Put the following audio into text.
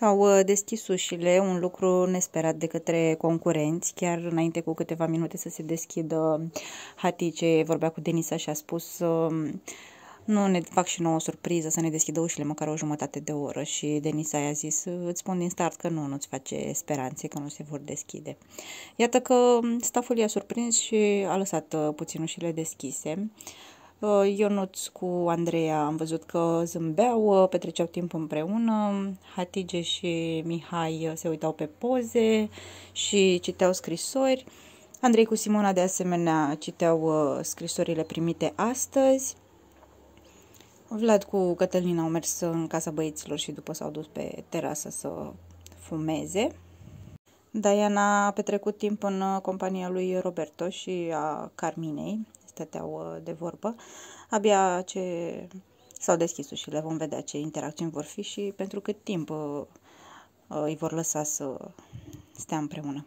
S-au uh, deschis ușile, un lucru nesperat de către concurenți, chiar înainte cu câteva minute să se deschidă Hatice, vorbea cu Denisa și a spus um, nu ne fac și nouă surpriză să ne deschidă ușile măcar o jumătate de oră și Denisa i-a zis, uh, îți spun din start că nu, nu-ți face speranțe că nu se vor deschide. Iată că um, staful i-a surprins și a lăsat uh, puțin ușile deschise. Uh, Ionuț cu Andreea am văzut că zâmbeau, uh, petreceau timp împreună, Hatige și Mihai uh, se uitau pe poze și citeau scrisori. Andrei cu Simona de asemenea citeau scrisorile primite astăzi. Vlad cu Cătălina au mers în casa băieților și după s-au dus pe terasă să fumeze. Diana a petrecut timp în compania lui Roberto și a Carminei, stăteau uh, de vorbă. Abia ce s-au deschis ușile, vom vedea ce interacțiuni vor fi și pentru cât timp uh, uh, îi vor lăsa să stea împreună.